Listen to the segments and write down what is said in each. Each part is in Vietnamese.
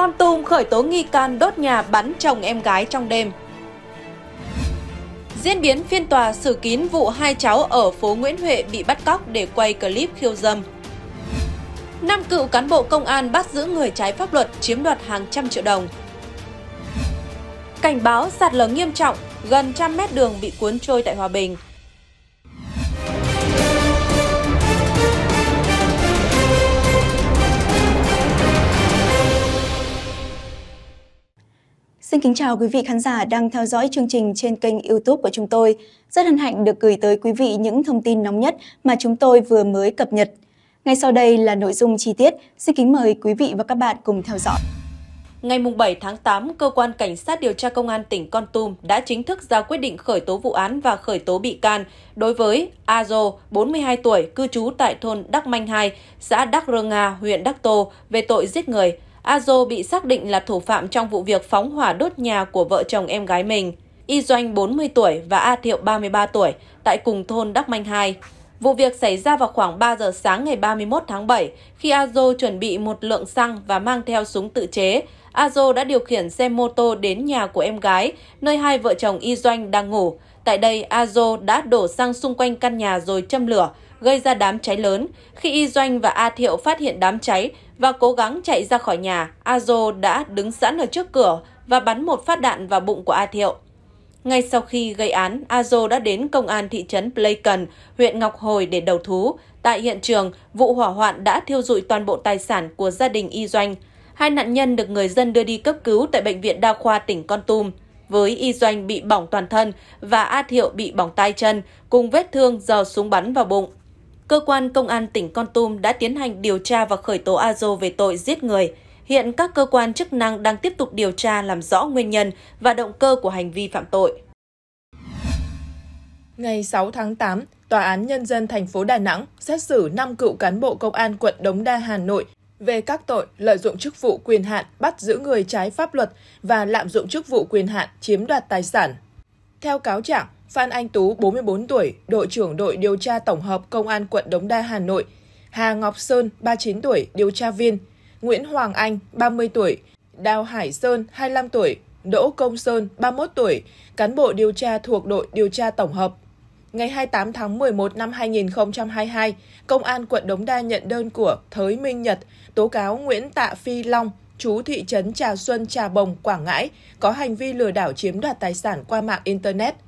Con Tum khởi tố nghi can đốt nhà bắn chồng em gái trong đêm. Diễn biến phiên tòa xử kín vụ hai cháu ở phố Nguyễn Huệ bị bắt cóc để quay clip khiêu dâm. Năm cựu cán bộ công an bắt giữ người trái pháp luật chiếm đoạt hàng trăm triệu đồng. Cảnh báo sạt lở nghiêm trọng, gần trăm mét đường bị cuốn trôi tại Hòa Bình. Xin kính chào quý vị khán giả đang theo dõi chương trình trên kênh YouTube của chúng tôi. Rất hân hạnh được gửi tới quý vị những thông tin nóng nhất mà chúng tôi vừa mới cập nhật. Ngay sau đây là nội dung chi tiết, xin kính mời quý vị và các bạn cùng theo dõi. Ngày 7 tháng 8, Cơ quan Cảnh sát điều tra Công an tỉnh Con Tum đã chính thức ra quyết định khởi tố vụ án và khởi tố bị can đối với Azo, 42 tuổi, cư trú tại thôn Đắc Manh 2, xã Đắc Rơ Nga, huyện Đắc Tô, về tội giết người – Azo bị xác định là thủ phạm trong vụ việc phóng hỏa đốt nhà của vợ chồng em gái mình, Y Doanh 40 tuổi và A Thiệu 33 tuổi, tại cùng thôn Đắc Manh 2. Vụ việc xảy ra vào khoảng 3 giờ sáng ngày 31 tháng 7 khi Azo chuẩn bị một lượng xăng và mang theo súng tự chế. Azo đã điều khiển xe mô tô đến nhà của em gái, nơi hai vợ chồng Y Doanh đang ngủ. Tại đây, Azo đã đổ xăng xung quanh căn nhà rồi châm lửa, gây ra đám cháy lớn. Khi Y Doanh và A Thiệu phát hiện đám cháy và cố gắng chạy ra khỏi nhà, A Dô đã đứng sẵn ở trước cửa và bắn một phát đạn vào bụng của A Thiệu. Ngay sau khi gây án, A Dô đã đến công an thị trấn Pleiken, huyện Ngọc Hồi để đầu thú. Tại hiện trường, vụ hỏa hoạn đã thiêu dụi toàn bộ tài sản của gia đình Y Doanh. Hai nạn nhân được người dân đưa đi cấp cứu tại Bệnh viện Đa khoa tỉnh Con Tum. Với Y Doanh bị bỏng toàn thân và A Thiệu bị bỏng tay chân, cùng vết thương do súng bắn vào bụng cơ quan công an tỉnh Con Tum đã tiến hành điều tra và khởi tố Azo về tội giết người. Hiện các cơ quan chức năng đang tiếp tục điều tra làm rõ nguyên nhân và động cơ của hành vi phạm tội. Ngày 6 tháng 8, Tòa án Nhân dân thành phố Đà Nẵng xét xử 5 cựu cán bộ công an quận Đống Đa, Hà Nội về các tội lợi dụng chức vụ quyền hạn bắt giữ người trái pháp luật và lạm dụng chức vụ quyền hạn chiếm đoạt tài sản. Theo cáo trạng, Phan Anh Tú, 44 tuổi, đội trưởng đội điều tra tổng hợp Công an quận Đống Đa, Hà Nội, Hà Ngọc Sơn, 39 tuổi, điều tra viên, Nguyễn Hoàng Anh, 30 tuổi, Đào Hải Sơn, 25 tuổi, Đỗ Công Sơn, 31 tuổi, cán bộ điều tra thuộc đội điều tra tổng hợp. Ngày 28 tháng 11 năm 2022, Công an quận Đống Đa nhận đơn của Thới Minh Nhật tố cáo Nguyễn Tạ Phi Long, chú thị trấn Trà Xuân, Trà Bồng, Quảng Ngãi, có hành vi lừa đảo chiếm đoạt tài sản qua mạng Internet –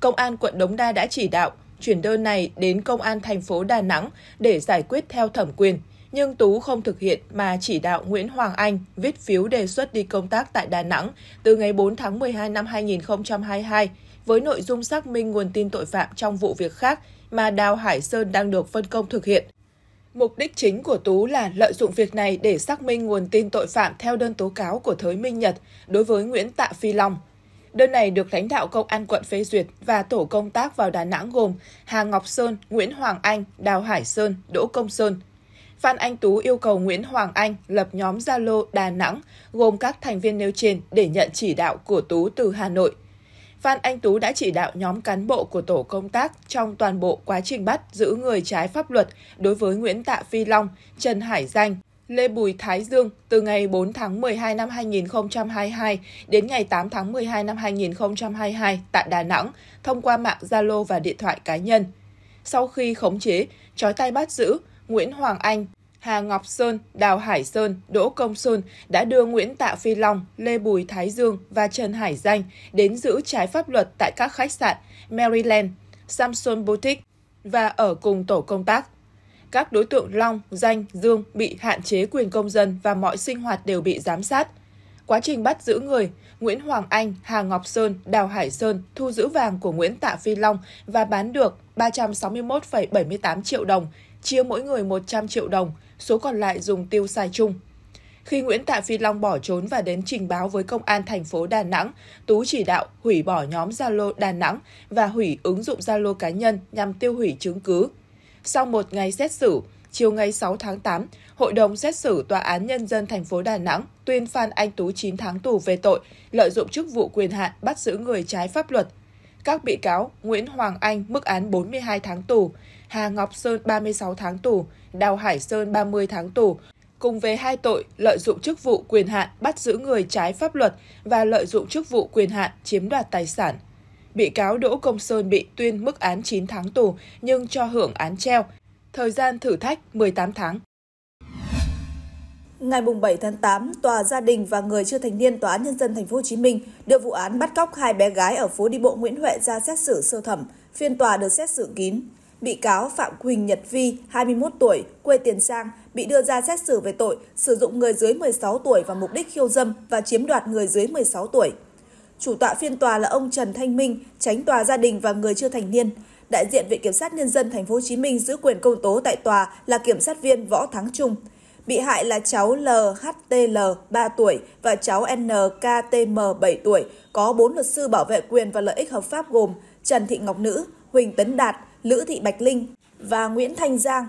Công an quận Đống Đa đã chỉ đạo chuyển đơn này đến Công an thành phố Đà Nẵng để giải quyết theo thẩm quyền. Nhưng Tú không thực hiện mà chỉ đạo Nguyễn Hoàng Anh viết phiếu đề xuất đi công tác tại Đà Nẵng từ ngày 4 tháng 12 năm 2022 với nội dung xác minh nguồn tin tội phạm trong vụ việc khác mà Đào Hải Sơn đang được phân công thực hiện. Mục đích chính của Tú là lợi dụng việc này để xác minh nguồn tin tội phạm theo đơn tố cáo của Thới Minh Nhật đối với Nguyễn Tạ Phi Long – Đơn này được lãnh đạo công an quận phê duyệt và tổ công tác vào Đà Nẵng gồm Hà Ngọc Sơn, Nguyễn Hoàng Anh, Đào Hải Sơn, Đỗ Công Sơn. Phan Anh Tú yêu cầu Nguyễn Hoàng Anh lập nhóm Zalo Đà Nẵng gồm các thành viên nêu trên để nhận chỉ đạo của Tú từ Hà Nội. Phan Anh Tú đã chỉ đạo nhóm cán bộ của tổ công tác trong toàn bộ quá trình bắt giữ người trái pháp luật đối với Nguyễn Tạ Phi Long, Trần Hải Danh, Lê Bùi Thái Dương từ ngày 4 tháng 12 năm 2022 đến ngày 8 tháng 12 năm 2022 tại Đà Nẵng thông qua mạng Zalo và điện thoại cá nhân. Sau khi khống chế, trói tay bắt giữ, Nguyễn Hoàng Anh, Hà Ngọc Sơn, Đào Hải Sơn, Đỗ Công Sơn đã đưa Nguyễn Tạ Phi Long, Lê Bùi Thái Dương và Trần Hải Danh đến giữ trái pháp luật tại các khách sạn Maryland, Samsung Boutique và ở cùng tổ công tác các đối tượng Long, Danh, Dương bị hạn chế quyền công dân và mọi sinh hoạt đều bị giám sát. Quá trình bắt giữ người, Nguyễn Hoàng Anh, Hà Ngọc Sơn, Đào Hải Sơn thu giữ vàng của Nguyễn Tạ Phi Long và bán được 361,78 triệu đồng, chia mỗi người 100 triệu đồng, số còn lại dùng tiêu xài chung. Khi Nguyễn Tạ Phi Long bỏ trốn và đến trình báo với công an thành phố Đà Nẵng, Tú chỉ đạo hủy bỏ nhóm Zalo Đà Nẵng và hủy ứng dụng Zalo cá nhân nhằm tiêu hủy chứng cứ. Sau một ngày xét xử, chiều ngày 6 tháng 8, Hội đồng xét xử Tòa án Nhân dân thành phố Đà Nẵng tuyên Phan Anh Tú 9 tháng tù về tội lợi dụng chức vụ quyền hạn bắt giữ người trái pháp luật. Các bị cáo Nguyễn Hoàng Anh mức án 42 tháng tù, Hà Ngọc Sơn 36 tháng tù, Đào Hải Sơn 30 tháng tù, cùng về hai tội lợi dụng chức vụ quyền hạn bắt giữ người trái pháp luật và lợi dụng chức vụ quyền hạn chiếm đoạt tài sản. Bị cáo Đỗ Công Sơn bị tuyên mức án 9 tháng tù nhưng cho hưởng án treo. Thời gian thử thách 18 tháng. Ngày 7 tháng 8, Tòa gia đình và người chưa thành niên Tòa án Nhân dân Thành phố Hồ Chí Minh đưa vụ án bắt cóc hai bé gái ở phố đi bộ Nguyễn Huệ ra xét xử sơ thẩm. Phiên tòa được xét xử kín. Bị cáo Phạm Quỳnh Nhật Vi, 21 tuổi, quê Tiền Giang, bị đưa ra xét xử về tội sử dụng người dưới 16 tuổi và mục đích khiêu dâm và chiếm đoạt người dưới 16 tuổi. Chủ tọa phiên tòa là ông Trần Thanh Minh, tránh tòa gia đình và người chưa thành niên. Đại diện Viện Kiểm sát Nhân dân Thành phố Hồ Chí Minh giữ quyền công tố tại tòa là Kiểm sát viên Võ Thắng Trung. Bị hại là cháu LHTL 3 tuổi và cháu NKTM 7 tuổi, có 4 luật sư bảo vệ quyền và lợi ích hợp pháp gồm Trần Thị Ngọc Nữ, Huỳnh Tấn Đạt, Lữ Thị Bạch Linh và Nguyễn Thanh Giang.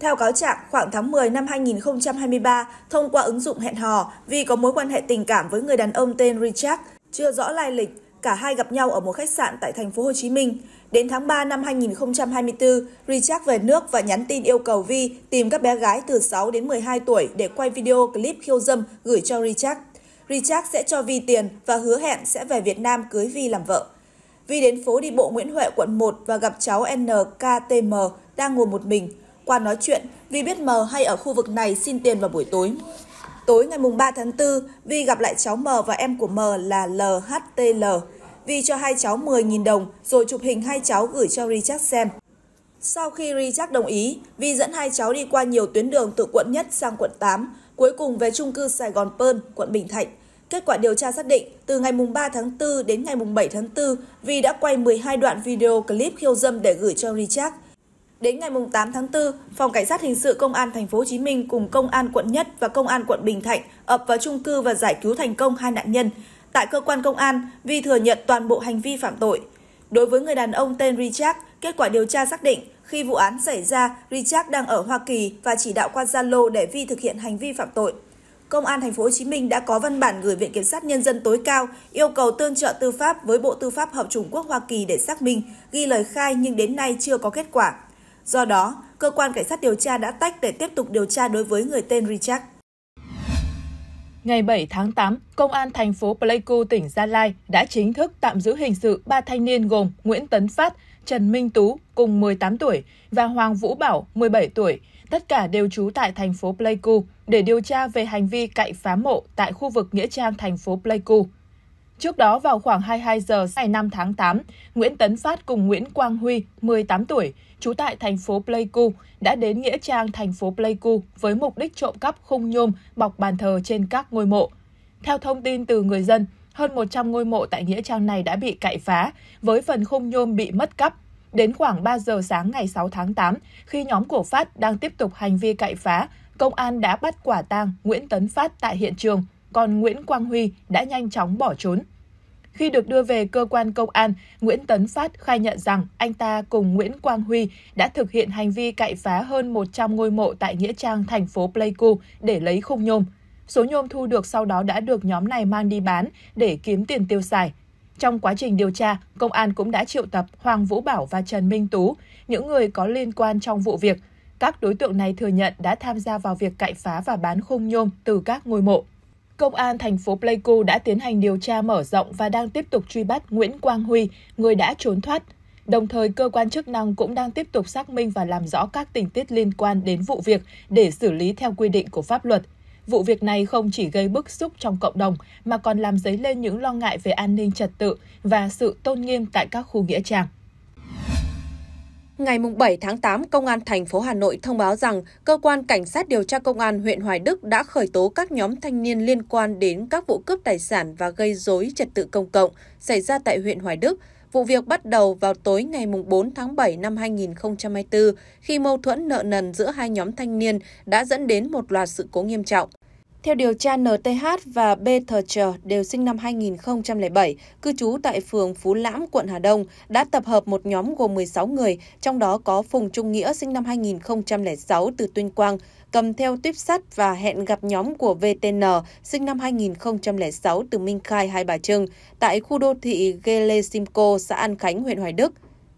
Theo cáo trạng, khoảng tháng 10 năm 2023, thông qua ứng dụng hẹn hò, vì có mối quan hệ tình cảm với người đàn ông tên Richard. Chưa rõ lai lịch, cả hai gặp nhau ở một khách sạn tại thành phố Hồ Chí Minh. Đến tháng 3 năm 2024, Richard về nước và nhắn tin yêu cầu Vi tìm các bé gái từ 6 đến 12 tuổi để quay video clip khiêu dâm gửi cho Richard. Richard sẽ cho Vi tiền và hứa hẹn sẽ về Việt Nam cưới Vi làm vợ. Vi đến phố đi bộ Nguyễn Huệ quận 1 và gặp cháu NKTM đang ngồi một mình. Qua nói chuyện, Vi biết M hay ở khu vực này xin tiền vào buổi tối. Tối ngày 3 tháng 4, Vi gặp lại cháu M và em của M là LHTL. Vi cho hai cháu 10.000 đồng rồi chụp hình hai cháu gửi cho Richard xem. Sau khi Richard đồng ý, Vi dẫn hai cháu đi qua nhiều tuyến đường từ quận nhất sang quận 8, cuối cùng về trung cư Sài Gòn Pơn, quận Bình Thạnh. Kết quả điều tra xác định, từ ngày 3 tháng 4 đến ngày 7 tháng 4, Vi đã quay 12 đoạn video clip khiêu dâm để gửi cho Richard. Đến ngày 8 tháng 4, Phòng Cảnh sát Hình sự Công an Thành phố Hồ Chí Minh cùng Công an quận Nhất và Công an quận Bình Thạnh ập vào chung cư và giải cứu thành công hai nạn nhân. Tại cơ quan công an, Vi thừa nhận toàn bộ hành vi phạm tội. Đối với người đàn ông tên Richard, kết quả điều tra xác định khi vụ án xảy ra, Richard đang ở Hoa Kỳ và chỉ đạo qua Zalo để Vi thực hiện hành vi phạm tội. Công an thành phố Hồ Chí Minh đã có văn bản gửi Viện Kiểm sát Nhân dân tối cao yêu cầu tương trợ tư pháp với Bộ Tư pháp Hợp chủng quốc Hoa Kỳ để xác minh, ghi lời khai nhưng đến nay chưa có kết quả. Do đó, cơ quan cảnh sát điều tra đã tách để tiếp tục điều tra đối với người tên Richard. Ngày 7 tháng 8, Công an thành phố Pleiku, tỉnh Gia Lai đã chính thức tạm giữ hình sự ba thanh niên gồm Nguyễn Tấn Phát, Trần Minh Tú cùng 18 tuổi và Hoàng Vũ Bảo 17 tuổi, tất cả đều trú tại thành phố Pleiku để điều tra về hành vi cậy phá mộ tại khu vực nghĩa trang thành phố Pleiku. Trước đó vào khoảng 22 giờ ngày 5 tháng 8, Nguyễn Tấn Phát cùng Nguyễn Quang Huy, 18 tuổi, trú tại thành phố Pleiku, đã đến Nghĩa Trang thành phố Pleiku với mục đích trộm cắp khung nhôm bọc bàn thờ trên các ngôi mộ. Theo thông tin từ người dân, hơn 100 ngôi mộ tại Nghĩa Trang này đã bị cậy phá, với phần khung nhôm bị mất cắp. Đến khoảng 3 giờ sáng ngày 6 tháng 8, khi nhóm của Phát đang tiếp tục hành vi cậy phá, công an đã bắt quả tang Nguyễn Tấn Phát tại hiện trường, còn Nguyễn Quang Huy đã nhanh chóng bỏ trốn. Khi được đưa về cơ quan công an, Nguyễn Tấn Phát khai nhận rằng anh ta cùng Nguyễn Quang Huy đã thực hiện hành vi cậy phá hơn 100 ngôi mộ tại Nghĩa Trang, thành phố Pleiku để lấy khung nhôm. Số nhôm thu được sau đó đã được nhóm này mang đi bán để kiếm tiền tiêu xài. Trong quá trình điều tra, công an cũng đã triệu tập Hoàng Vũ Bảo và Trần Minh Tú, những người có liên quan trong vụ việc. Các đối tượng này thừa nhận đã tham gia vào việc cậy phá và bán khung nhôm từ các ngôi mộ. Công an thành phố Pleiku đã tiến hành điều tra mở rộng và đang tiếp tục truy bắt Nguyễn Quang Huy, người đã trốn thoát. Đồng thời, cơ quan chức năng cũng đang tiếp tục xác minh và làm rõ các tình tiết liên quan đến vụ việc để xử lý theo quy định của pháp luật. Vụ việc này không chỉ gây bức xúc trong cộng đồng mà còn làm dấy lên những lo ngại về an ninh trật tự và sự tôn nghiêm tại các khu nghĩa trang. Ngày 7 tháng 8, Công an thành phố Hà Nội thông báo rằng Cơ quan Cảnh sát điều tra Công an huyện Hoài Đức đã khởi tố các nhóm thanh niên liên quan đến các vụ cướp tài sản và gây dối trật tự công cộng xảy ra tại huyện Hoài Đức. Vụ việc bắt đầu vào tối ngày 4 tháng 7 năm 2024 khi mâu thuẫn nợ nần giữa hai nhóm thanh niên đã dẫn đến một loạt sự cố nghiêm trọng. Theo điều tra, NTH và B. Thờ đều sinh năm 2007, cư trú tại phường Phú Lãm, quận Hà Đông, đã tập hợp một nhóm gồm 16 người, trong đó có Phùng Trung Nghĩa sinh năm 2006 từ Tuyên Quang, cầm theo tuyếp sắt và hẹn gặp nhóm của VTN sinh năm 2006 từ Minh Khai, Hai Bà Trưng, tại khu đô thị Gele Simcoe, xã An Khánh, huyện Hoài Đức.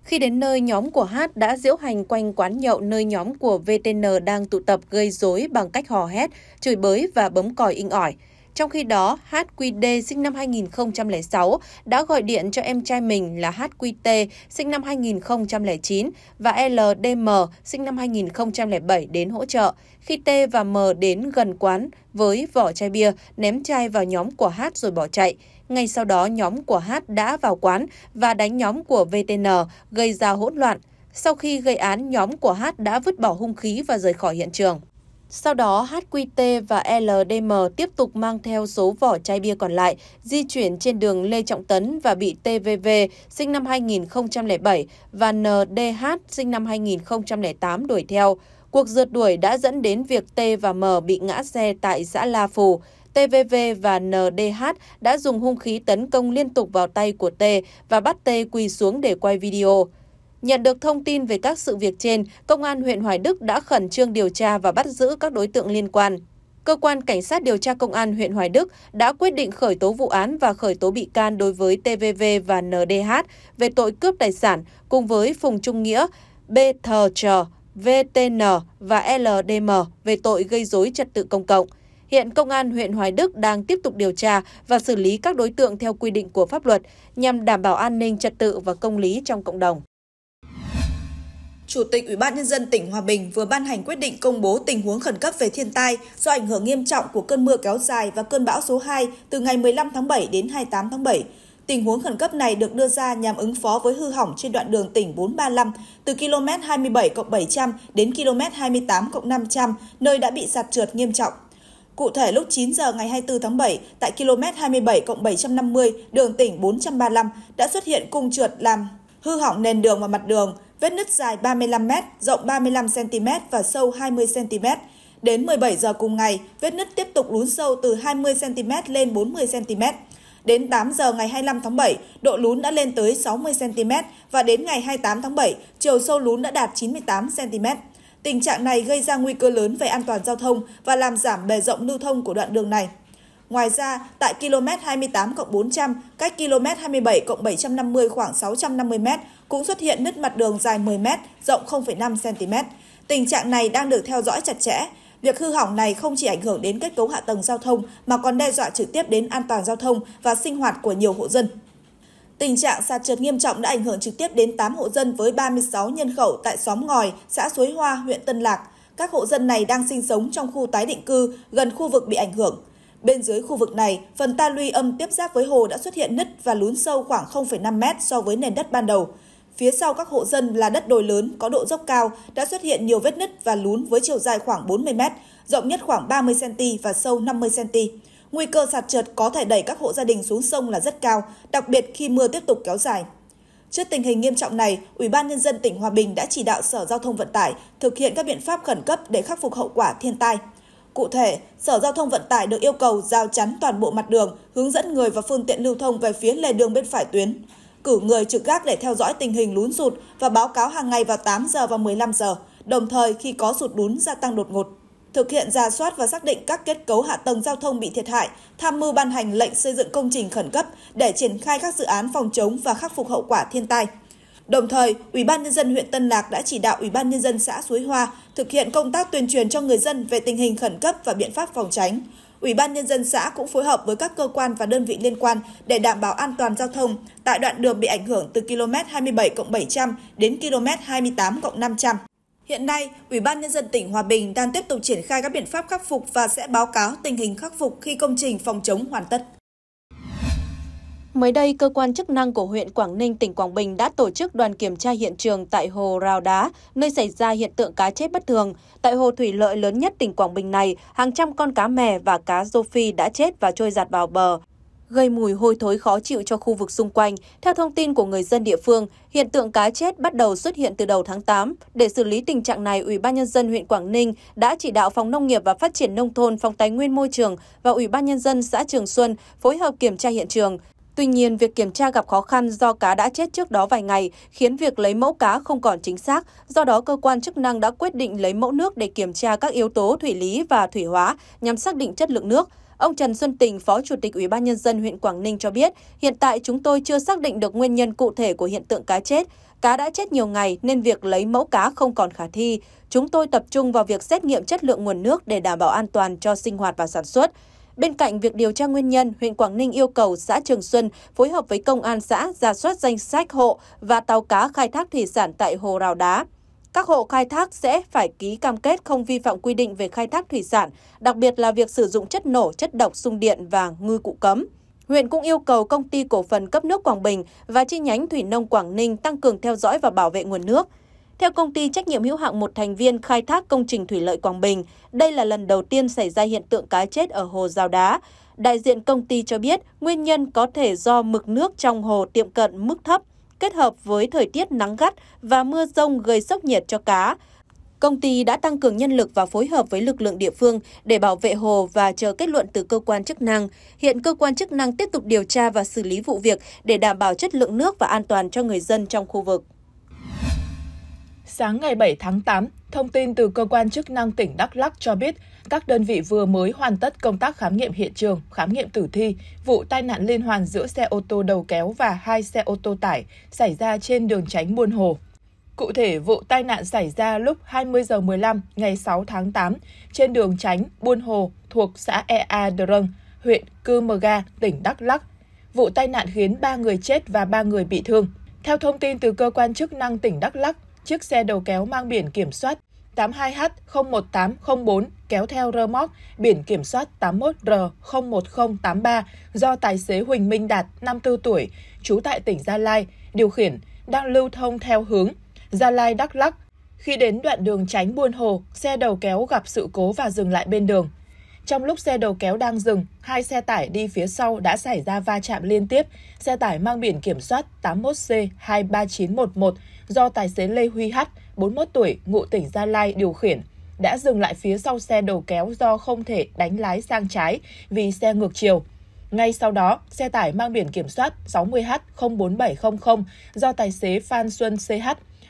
Khi đến nơi, nhóm của H đã diễu hành quanh quán nhậu nơi nhóm của VTN đang tụ tập gây rối bằng cách hò hét, chửi bới và bấm còi inh ỏi. Trong khi đó, HQD sinh năm 2006 đã gọi điện cho em trai mình là HQT sinh năm 2009 và LDM sinh năm 2007 đến hỗ trợ. Khi T và M đến gần quán với vỏ chai bia, ném chai vào nhóm của H rồi bỏ chạy. Ngay sau đó, nhóm của H đã vào quán và đánh nhóm của VTN, gây ra hỗn loạn. Sau khi gây án, nhóm của H đã vứt bỏ hung khí và rời khỏi hiện trường. Sau đó, HQT và LDM tiếp tục mang theo số vỏ chai bia còn lại, di chuyển trên đường Lê Trọng Tấn và bị TVV sinh năm 2007 và NDH sinh năm 2008 đuổi theo. Cuộc rượt đuổi đã dẫn đến việc T và M bị ngã xe tại xã La Phù. TVV và NDH đã dùng hung khí tấn công liên tục vào tay của T và bắt T quỳ xuống để quay video. Nhận được thông tin về các sự việc trên, Công an huyện Hoài Đức đã khẩn trương điều tra và bắt giữ các đối tượng liên quan. Cơ quan Cảnh sát điều tra Công an huyện Hoài Đức đã quyết định khởi tố vụ án và khởi tố bị can đối với TVV và NDH về tội cướp tài sản cùng với Phùng Trung Nghĩa, BTR, VTN và LDM về tội gây dối trật tự công cộng. Hiện Công an huyện Hoài Đức đang tiếp tục điều tra và xử lý các đối tượng theo quy định của pháp luật nhằm đảm bảo an ninh trật tự và công lý trong cộng đồng. Chủ tịch Ủy ban nhân dân tỉnh Hòa Bình vừa ban hành quyết định công bố tình huống khẩn cấp về thiên tai do ảnh hưởng nghiêm trọng của cơn mưa kéo dài và cơn bão số 2 từ ngày 15 tháng 7 đến 28 tháng 7. Tình huống khẩn cấp này được đưa ra nhằm ứng phó với hư hỏng trên đoạn đường tỉnh 435 từ km 27 700 đến km 28 500 nơi đã bị sạt trượt nghiêm trọng. Cụ thể lúc 9 giờ ngày 24 tháng 7 tại km 27 750 đường tỉnh 435 đã xuất hiện cung trượt làm hư hỏng nền đường và mặt đường, vết nứt dài 35 m, rộng 35 cm và sâu 20 cm. Đến 17 giờ cùng ngày, vết nứt tiếp tục lún sâu từ 20 cm lên 40 cm. Đến 8 giờ ngày 25 tháng 7, độ lún đã lên tới 60 cm và đến ngày 28 tháng 7, chiều sâu lún đã đạt 98 cm. Tình trạng này gây ra nguy cơ lớn về an toàn giao thông và làm giảm bề rộng lưu thông của đoạn đường này. Ngoài ra, tại km 28 400, cách km 27 750 khoảng 650 m cũng xuất hiện nứt mặt đường dài 10 m, rộng 0,5 cm. Tình trạng này đang được theo dõi chặt chẽ. Việc hư hỏng này không chỉ ảnh hưởng đến kết cấu hạ tầng giao thông mà còn đe dọa trực tiếp đến an toàn giao thông và sinh hoạt của nhiều hộ dân. Tình trạng sạt trượt nghiêm trọng đã ảnh hưởng trực tiếp đến 8 hộ dân với 36 nhân khẩu tại xóm Ngòi, xã Suối Hoa, huyện Tân Lạc. Các hộ dân này đang sinh sống trong khu tái định cư gần khu vực bị ảnh hưởng. Bên dưới khu vực này, phần ta luy âm tiếp giáp với hồ đã xuất hiện nứt và lún sâu khoảng 0,5 mét so với nền đất ban đầu. Phía sau các hộ dân là đất đồi lớn có độ dốc cao, đã xuất hiện nhiều vết nứt và lún với chiều dài khoảng 40 mét, rộng nhất khoảng 30 cm và sâu 50 cm. Nguy cơ sạt trượt có thể đẩy các hộ gia đình xuống sông là rất cao, đặc biệt khi mưa tiếp tục kéo dài. Trước tình hình nghiêm trọng này, Ủy ban nhân dân tỉnh Hòa Bình đã chỉ đạo Sở Giao thông Vận tải thực hiện các biện pháp khẩn cấp để khắc phục hậu quả thiên tai. Cụ thể, Sở Giao thông Vận tải được yêu cầu giao chắn toàn bộ mặt đường, hướng dẫn người và phương tiện lưu thông về phía lề đường bên phải tuyến, cử người trực gác để theo dõi tình hình lún sụt và báo cáo hàng ngày vào 8 giờ và 15 giờ, đồng thời khi có sụt lún gia tăng đột ngột thực hiện ra soát và xác định các kết cấu hạ tầng giao thông bị thiệt hại, tham mưu ban hành lệnh xây dựng công trình khẩn cấp để triển khai các dự án phòng chống và khắc phục hậu quả thiên tai. Đồng thời, Ủy ban nhân dân huyện Tân Lạc đã chỉ đạo Ủy ban nhân dân xã Suối Hoa thực hiện công tác tuyên truyền cho người dân về tình hình khẩn cấp và biện pháp phòng tránh. Ủy ban nhân dân xã cũng phối hợp với các cơ quan và đơn vị liên quan để đảm bảo an toàn giao thông tại đoạn đường bị ảnh hưởng từ km 27 700 đến km 28 500. Hiện nay, Ủy ban Nhân dân tỉnh Hòa Bình đang tiếp tục triển khai các biện pháp khắc phục và sẽ báo cáo tình hình khắc phục khi công trình phòng chống hoàn tất. Mới đây, cơ quan chức năng của huyện Quảng Ninh, tỉnh Quảng Bình đã tổ chức đoàn kiểm tra hiện trường tại hồ Rào Đá, nơi xảy ra hiện tượng cá chết bất thường. Tại hồ thủy lợi lớn nhất tỉnh Quảng Bình này, hàng trăm con cá mè và cá rô phi đã chết và trôi giạt vào bờ gây mùi hôi thối khó chịu cho khu vực xung quanh. Theo thông tin của người dân địa phương, hiện tượng cá chết bắt đầu xuất hiện từ đầu tháng 8. Để xử lý tình trạng này, Ủy ban nhân dân huyện Quảng Ninh đã chỉ đạo Phòng Nông nghiệp và Phát triển nông thôn, Phòng Tài nguyên Môi trường và Ủy ban nhân dân xã Trường Xuân phối hợp kiểm tra hiện trường. Tuy nhiên, việc kiểm tra gặp khó khăn do cá đã chết trước đó vài ngày, khiến việc lấy mẫu cá không còn chính xác. Do đó, cơ quan chức năng đã quyết định lấy mẫu nước để kiểm tra các yếu tố thủy lý và thủy hóa nhằm xác định chất lượng nước. Ông Trần Xuân Tình, Phó Chủ tịch Ủy ban nhân dân huyện Quảng Ninh cho biết, hiện tại chúng tôi chưa xác định được nguyên nhân cụ thể của hiện tượng cá chết. Cá đã chết nhiều ngày nên việc lấy mẫu cá không còn khả thi. Chúng tôi tập trung vào việc xét nghiệm chất lượng nguồn nước để đảm bảo an toàn cho sinh hoạt và sản xuất. Bên cạnh việc điều tra nguyên nhân, huyện Quảng Ninh yêu cầu xã Trường Xuân phối hợp với công an xã ra soát danh sách hộ và tàu cá khai thác thủy sản tại hồ Rào Đá các hộ khai thác sẽ phải ký cam kết không vi phạm quy định về khai thác thủy sản, đặc biệt là việc sử dụng chất nổ, chất độc, sung điện và ngư cụ cấm. Huyện cũng yêu cầu công ty cổ phần cấp nước Quảng Bình và chi nhánh Thủy nông Quảng Ninh tăng cường theo dõi và bảo vệ nguồn nước. Theo công ty trách nhiệm hữu hạn một thành viên khai thác công trình thủy lợi Quảng Bình, đây là lần đầu tiên xảy ra hiện tượng cá chết ở hồ Giao Đá. Đại diện công ty cho biết nguyên nhân có thể do mực nước trong hồ tiệm cận mức thấp, kết hợp với thời tiết nắng gắt và mưa rông gây sốc nhiệt cho cá. Công ty đã tăng cường nhân lực và phối hợp với lực lượng địa phương để bảo vệ hồ và chờ kết luận từ cơ quan chức năng. Hiện cơ quan chức năng tiếp tục điều tra và xử lý vụ việc để đảm bảo chất lượng nước và an toàn cho người dân trong khu vực. Sáng ngày 7 tháng 8, thông tin từ cơ quan chức năng tỉnh Đắk Lắc cho biết, các đơn vị vừa mới hoàn tất công tác khám nghiệm hiện trường, khám nghiệm tử thi vụ tai nạn liên hoàn giữa xe ô tô đầu kéo và hai xe ô tô tải xảy ra trên đường tránh Buôn Hồ. Cụ thể, vụ tai nạn xảy ra lúc 20 giờ 15 ngày 6 tháng 8 trên đường tránh Buôn Hồ thuộc xã Ea Drâng, huyện Cư Mờ Ga, tỉnh Đắk Lắc. Vụ tai nạn khiến 3 người chết và 3 người bị thương. Theo thông tin từ cơ quan chức năng tỉnh Đắk Lắc chiếc xe đầu kéo mang biển kiểm soát 82H01804 kéo theo rơ móc biển kiểm soát 81R01083 do tài xế Huỳnh Minh Đạt, 54 tuổi, trú tại tỉnh Gia Lai, điều khiển, đang lưu thông theo hướng Gia Lai Đắk Lắc. Khi đến đoạn đường tránh Buôn Hồ, xe đầu kéo gặp sự cố và dừng lại bên đường. Trong lúc xe đầu kéo đang dừng, hai xe tải đi phía sau đã xảy ra va chạm liên tiếp. Xe tải mang biển kiểm soát 81C23911 do tài xế Lê Huy H, 41 tuổi, ngụ tỉnh Gia Lai điều khiển, đã dừng lại phía sau xe đầu kéo do không thể đánh lái sang trái vì xe ngược chiều. Ngay sau đó, xe tải mang biển kiểm soát 60H04700 do tài xế Phan Xuân CH,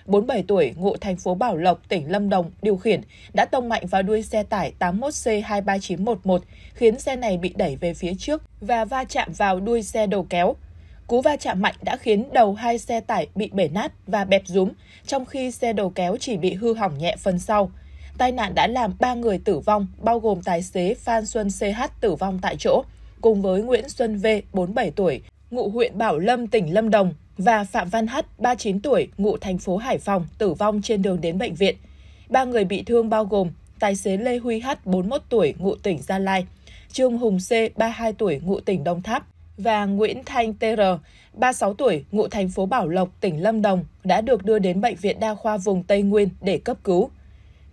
47 tuổi, ngụ thành phố Bảo Lộc, tỉnh Lâm Đồng điều khiển, đã tông mạnh vào đuôi xe tải 81C23911, khiến xe này bị đẩy về phía trước và va chạm vào đuôi xe đầu kéo. Cú va chạm mạnh đã khiến đầu hai xe tải bị bể nát và bẹp rúm, trong khi xe đầu kéo chỉ bị hư hỏng nhẹ phần sau. Tai nạn đã làm 3 người tử vong, bao gồm tài xế Phan Xuân CH tử vong tại chỗ, cùng với Nguyễn Xuân V, 47 tuổi, ngụ huyện Bảo Lâm, tỉnh Lâm Đồng, và Phạm Văn H. 39 tuổi, ngụ thành phố Hải Phòng, tử vong trên đường đến bệnh viện. Ba người bị thương bao gồm tài xế Lê Huy H. 41 tuổi, ngụ tỉnh Gia Lai, Trương Hùng C, 32 tuổi, ngụ tỉnh Đồng Tháp và Nguyễn Thanh TR, 36 tuổi, ngụ thành phố Bảo Lộc, tỉnh Lâm Đồng, đã được đưa đến Bệnh viện Đa khoa vùng Tây Nguyên để cấp cứu.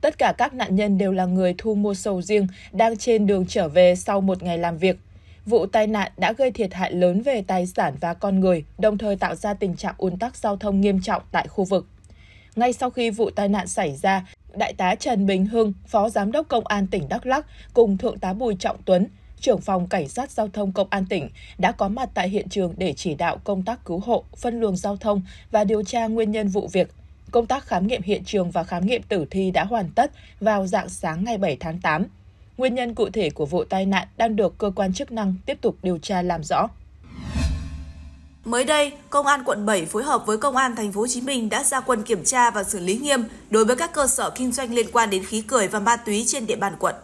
Tất cả các nạn nhân đều là người thu mua sầu riêng đang trên đường trở về sau một ngày làm việc. Vụ tai nạn đã gây thiệt hại lớn về tài sản và con người, đồng thời tạo ra tình trạng ùn tắc giao thông nghiêm trọng tại khu vực. Ngay sau khi vụ tai nạn xảy ra, Đại tá Trần Bình Hưng, Phó Giám đốc Công an tỉnh Đắk Lắc cùng Thượng tá Bùi Trọng Tuấn, trưởng phòng cảnh sát giao thông công an tỉnh đã có mặt tại hiện trường để chỉ đạo công tác cứu hộ, phân luồng giao thông và điều tra nguyên nhân vụ việc. Công tác khám nghiệm hiện trường và khám nghiệm tử thi đã hoàn tất vào dạng sáng ngày 7 tháng 8. Nguyên nhân cụ thể của vụ tai nạn đang được cơ quan chức năng tiếp tục điều tra làm rõ. Mới đây, Công an quận 7 phối hợp với Công an thành phố Hồ Chí Minh đã ra quân kiểm tra và xử lý nghiêm đối với các cơ sở kinh doanh liên quan đến khí cười và ma túy trên địa bàn quận.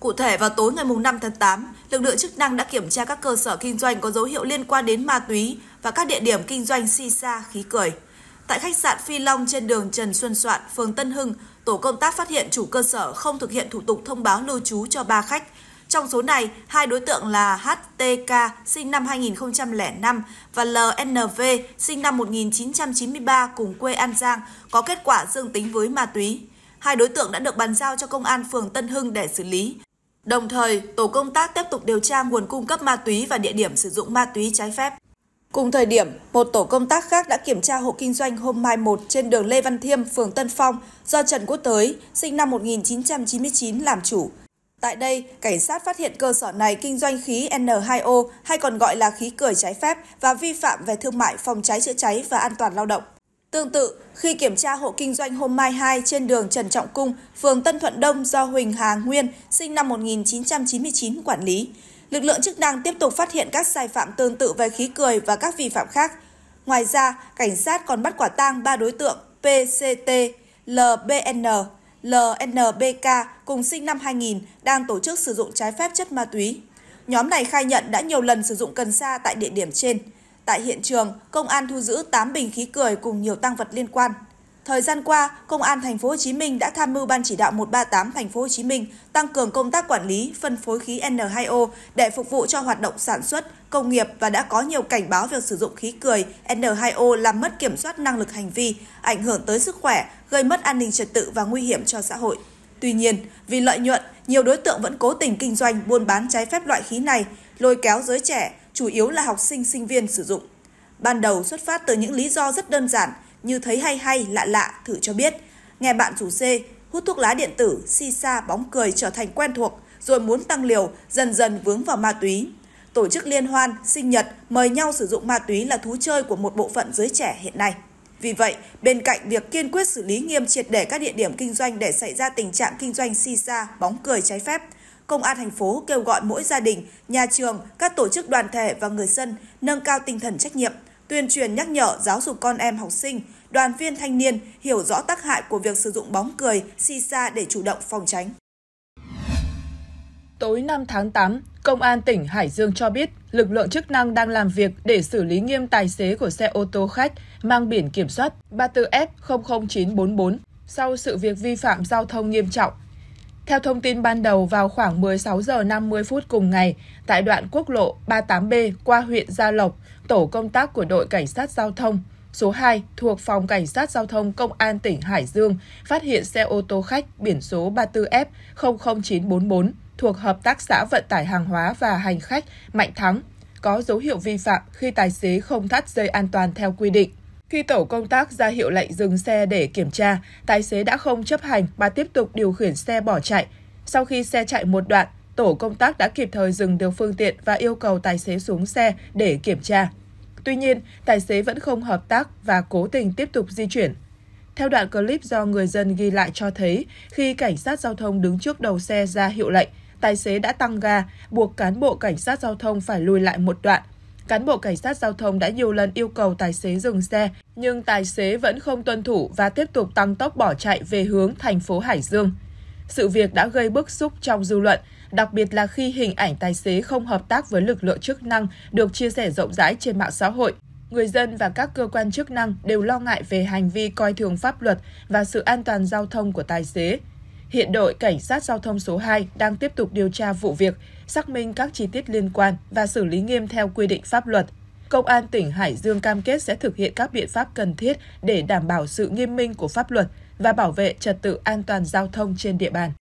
Cụ thể, vào tối ngày 5 tháng 8, lực lượng chức năng đã kiểm tra các cơ sở kinh doanh có dấu hiệu liên quan đến ma túy và các địa điểm kinh doanh si sa khí cười. Tại khách sạn Phi Long trên đường Trần Xuân Soạn, phường Tân Hưng, tổ công tác phát hiện chủ cơ sở không thực hiện thủ tục thông báo lưu trú cho ba khách. Trong số này, hai đối tượng là HTK sinh năm 2005 và LNV sinh năm 1993 cùng quê An Giang có kết quả dương tính với ma túy. Hai đối tượng đã được bàn giao cho công an phường Tân Hưng để xử lý. Đồng thời, tổ công tác tiếp tục điều tra nguồn cung cấp ma túy và địa điểm sử dụng ma túy trái phép. Cùng thời điểm, một tổ công tác khác đã kiểm tra hộ kinh doanh hôm mai 1 trên đường Lê Văn Thiêm, phường Tân Phong do Trần Quốc Tới, sinh năm 1999 làm chủ. Tại đây, cảnh sát phát hiện cơ sở này kinh doanh khí N2O hay còn gọi là khí cười trái phép và vi phạm về thương mại phòng cháy chữa cháy và an toàn lao động. Tương tự, khi kiểm tra hộ kinh doanh hôm mai 2 trên đường Trần Trọng Cung, phường Tân Thuận Đông do Huỳnh Hà Nguyên, sinh năm 1999, quản lý, lực lượng chức năng tiếp tục phát hiện các sai phạm tương tự về khí cười và các vi phạm khác. Ngoài ra, cảnh sát còn bắt quả tang 3 đối tượng PCT, LBN, LNBK cùng sinh năm 2000 đang tổ chức sử dụng trái phép chất ma túy. Nhóm này khai nhận đã nhiều lần sử dụng cần sa tại địa điểm trên. Tại hiện trường, công an thu giữ 8 bình khí cười cùng nhiều tăng vật liên quan. Thời gian qua, Công an thành phố Hồ Chí Minh đã tham mưu Ban chỉ đạo 138 thành phố Hồ Chí Minh tăng cường công tác quản lý, phân phối khí N2O để phục vụ cho hoạt động sản xuất, công nghiệp và đã có nhiều cảnh báo việc sử dụng khí cười N2O làm mất kiểm soát năng lực hành vi, ảnh hưởng tới sức khỏe, gây mất an ninh trật tự và nguy hiểm cho xã hội. Tuy nhiên, vì lợi nhuận, nhiều đối tượng vẫn cố tình kinh doanh buôn bán trái phép loại khí này, lôi kéo giới trẻ, chủ yếu là học sinh sinh viên sử dụng. Ban đầu xuất phát từ những lý do rất đơn giản như thấy hay hay, lạ lạ, thử cho biết. Nghe bạn rủ xê, hút thuốc lá điện tử, si sa, bóng cười trở thành quen thuộc, rồi muốn tăng liều, dần dần vướng vào ma túy. Tổ chức liên hoan, sinh nhật, mời nhau sử dụng ma túy là thú chơi của một bộ phận giới trẻ hiện nay. Vì vậy, bên cạnh việc kiên quyết xử lý nghiêm triệt để các địa điểm kinh doanh để xảy ra tình trạng kinh doanh si sa, bóng cười trái phép – Công an thành phố kêu gọi mỗi gia đình, nhà trường, các tổ chức đoàn thể và người dân nâng cao tinh thần trách nhiệm, tuyên truyền nhắc nhở giáo dục con em học sinh, đoàn viên thanh niên hiểu rõ tác hại của việc sử dụng bóng cười, si sa để chủ động phòng tránh. Tối 5 tháng 8, Công an tỉnh Hải Dương cho biết lực lượng chức năng đang làm việc để xử lý nghiêm tài xế của xe ô tô khách mang biển kiểm soát 34F00944 sau sự việc vi phạm giao thông nghiêm trọng theo thông tin ban đầu, vào khoảng 16 giờ 50 phút cùng ngày, tại đoạn quốc lộ 38B qua huyện Gia Lộc, tổ công tác của đội cảnh sát giao thông số 2 thuộc phòng cảnh sát giao thông công an tỉnh Hải Dương phát hiện xe ô tô khách biển số 34F00944 thuộc hợp tác xã vận tải hàng hóa và hành khách Mạnh Thắng có dấu hiệu vi phạm khi tài xế không thắt dây an toàn theo quy định. Khi tổ công tác ra hiệu lệnh dừng xe để kiểm tra, tài xế đã không chấp hành mà tiếp tục điều khiển xe bỏ chạy. Sau khi xe chạy một đoạn, tổ công tác đã kịp thời dừng được phương tiện và yêu cầu tài xế xuống xe để kiểm tra. Tuy nhiên, tài xế vẫn không hợp tác và cố tình tiếp tục di chuyển. Theo đoạn clip do người dân ghi lại cho thấy, khi cảnh sát giao thông đứng trước đầu xe ra hiệu lệnh, tài xế đã tăng ga, buộc cán bộ cảnh sát giao thông phải lùi lại một đoạn – Cán bộ cảnh sát giao thông đã nhiều lần yêu cầu tài xế dừng xe, nhưng tài xế vẫn không tuân thủ và tiếp tục tăng tốc bỏ chạy về hướng thành phố Hải Dương. Sự việc đã gây bức xúc trong dư luận, đặc biệt là khi hình ảnh tài xế không hợp tác với lực lượng chức năng được chia sẻ rộng rãi trên mạng xã hội. Người dân và các cơ quan chức năng đều lo ngại về hành vi coi thường pháp luật và sự an toàn giao thông của tài xế. Hiện đội Cảnh sát Giao thông số 2 đang tiếp tục điều tra vụ việc, xác minh các chi tiết liên quan và xử lý nghiêm theo quy định pháp luật. Công an tỉnh Hải Dương cam kết sẽ thực hiện các biện pháp cần thiết để đảm bảo sự nghiêm minh của pháp luật và bảo vệ trật tự an toàn giao thông trên địa bàn.